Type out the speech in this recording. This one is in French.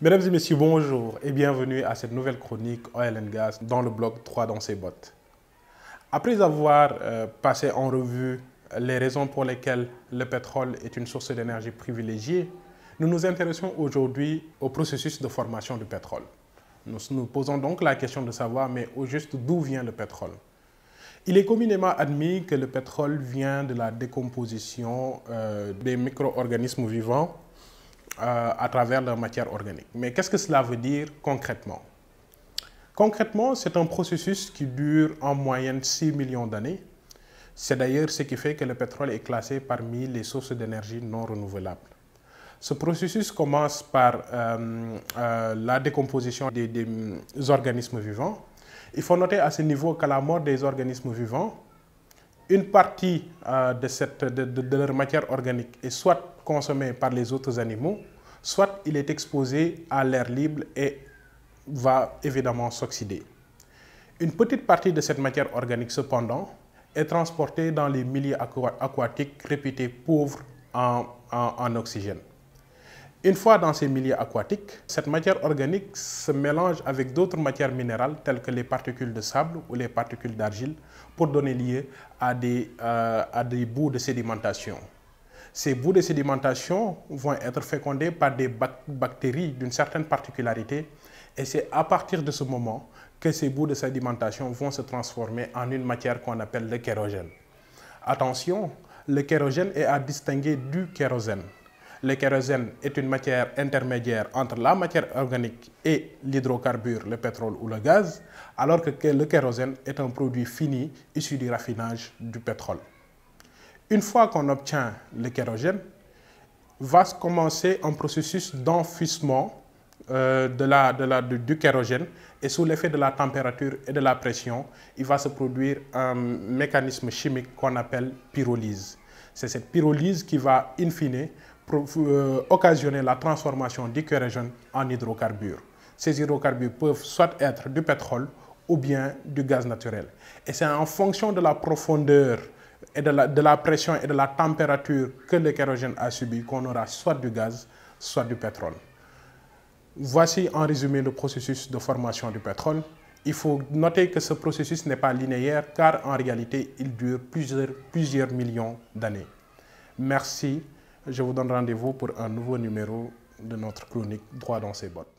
Mesdames et messieurs, bonjour et bienvenue à cette nouvelle chronique Oil and Gas dans le blog 3 dans ses bottes. Après avoir euh, passé en revue les raisons pour lesquelles le pétrole est une source d'énergie privilégiée, nous nous intéressons aujourd'hui au processus de formation du pétrole. Nous nous posons donc la question de savoir, mais au juste, d'où vient le pétrole il est communément admis que le pétrole vient de la décomposition euh, des micro-organismes vivants euh, à travers la matière organique. Mais qu'est-ce que cela veut dire concrètement Concrètement, c'est un processus qui dure en moyenne 6 millions d'années. C'est d'ailleurs ce qui fait que le pétrole est classé parmi les sources d'énergie non renouvelables. Ce processus commence par euh, euh, la décomposition des, des organismes vivants. Il faut noter à ce niveau qu'à la mort des organismes vivants, une partie euh, de, cette, de, de, leur matière organique est soit consommée par les autres animaux, soit il est exposé à l'air libre et va évidemment s'oxyder. Une petite partie de cette matière organique, cependant, est transportée dans les milieux aquatiques réputés pauvres en, en oxygène. Une fois dans ces milieux aquatiques, cette matière organique se mélange avec d'autres matières minérales telles que les particules de sable ou les particules d'argile pour donner lieu à des, euh, à des bouts de sédimentation. Ces bouts de sédimentation vont être fécondés par des bactéries d'une certaine particularité et c'est à partir de ce moment que ces bouts de sédimentation vont se transformer en une matière qu'on appelle le kérogène. Attention, le kérogène est à distinguer du kérosène. Le kérosène est une matière intermédiaire entre la matière organique et l'hydrocarbure, le pétrole ou le gaz, alors que le kérosène est un produit fini issu du raffinage du pétrole. Une fois qu'on obtient le kérosène, va se commencer un processus d'enfouissement euh, de la, de la, du kérogène et sous l'effet de la température et de la pression, il va se produire un mécanisme chimique qu'on appelle pyrolyse. C'est cette pyrolyse qui va, in fine, euh, occasionner la transformation du kérogène en hydrocarbures. Ces hydrocarbures peuvent soit être du pétrole ou bien du gaz naturel. Et c'est en fonction de la profondeur et de la, pression et de la température que le kérogène a subi qu'on aura soit du gaz, soit du pétrole. Voici en résumé le processus de formation du pétrole. Il faut noter que ce processus n'est pas linéaire car en réalité il dure plusieurs millions d'années. Merci. Je vous donne rendez-vous pour un nouveau numéro de notre chronique Droit dans ses bottes.